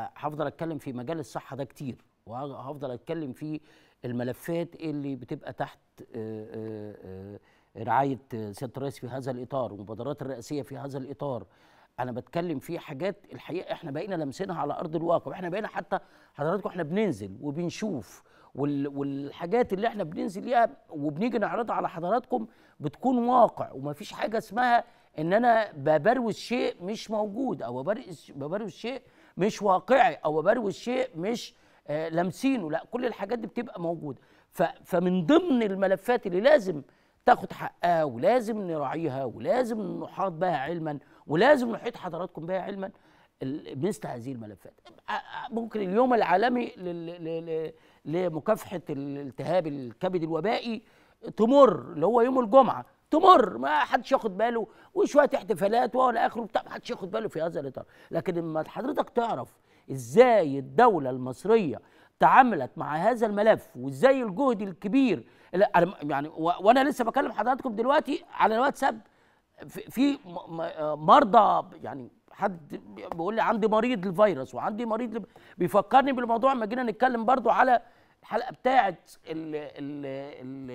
هفضل اتكلم في مجال الصحه ده كتير وهفضل اتكلم في الملفات اللي بتبقى تحت آه، آه، آه، رعايه سياده الرئيس في هذا الاطار والمبادرات الرئاسيه في هذا الاطار انا بتكلم في حاجات الحقيقه احنا بقينا لمسينها على ارض الواقع واحنا بقينا حتى حضراتكم احنا بننزل وبنشوف والحاجات اللي احنا بننزل ليها وبنيجي نعرضها على حضراتكم بتكون واقع وما فيش حاجه اسمها ان انا ببروز شيء مش موجود او ببروز شيء مش واقعي او بروز شيء مش آه، لامسينه لا كل الحاجات دي بتبقى موجوده فمن ضمن الملفات اللي لازم تاخد حقها ولازم نراعيها ولازم نحاط بها علما ولازم نحيط حضراتكم بها علما مثل هذه الملفات ممكن اليوم العالمي لمكافحه الالتهاب الكبد الوبائي تمر اللي هو يوم الجمعه تمر ما حدش ياخد باله وشويه احتفالات ولا اخره بتاع ما حدش ياخد باله في هذا الاطار لكن لما حضرتك تعرف ازاي الدوله المصريه تعاملت مع هذا الملف وازاي الجهد الكبير يعني وانا لسه بكلم حضراتكم دلوقتي على الواتساب في آه، مرضى يعني حد بيقول لي عندي مريض الفيروس وعندي مريض بيفكرني بالموضوع لما جينا نتكلم برضو على الحلقه بتاعه ال ال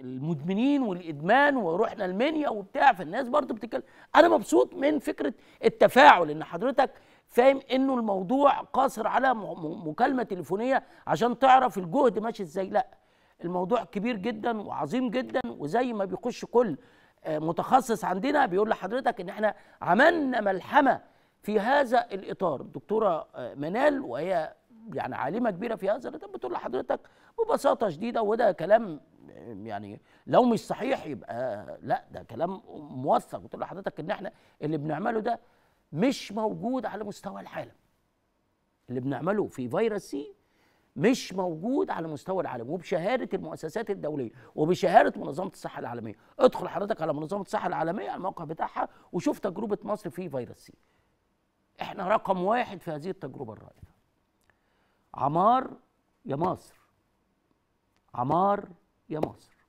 المدمنين والادمان ورحنا المنيا وبتاع فالناس برضه بتتكلم انا مبسوط من فكره التفاعل ان حضرتك فاهم انه الموضوع قاصر على مكالمه تليفونيه عشان تعرف الجهد ماشي ازاي لا الموضوع كبير جدا وعظيم جدا وزي ما بيخش كل آه، متخصص عندنا بيقول لحضرتك ان احنا عملنا ملحمه في هذا الاطار الدكتوره آه، منال وهي يعني عالمه كبيره في هذا ده بتقول لحضرتك ببساطه شديده وده كلام يعني لو مش صحيح يبقى لا ده كلام موثق بتقول لحضرتك ان احنا اللي بنعمله ده مش موجود على مستوى العالم اللي بنعمله في فيروس سي مش موجود على مستوى العالم وبشهاده المؤسسات الدوليه وبشهاده منظمه الصحه العالميه ادخل حضرتك على منظمه الصحه العالميه على الموقع بتاعها وشوف تجربه مصر في فيروس سي احنا رقم واحد في هذه التجربه الرائعه عمار يا مصر عمار يا مصر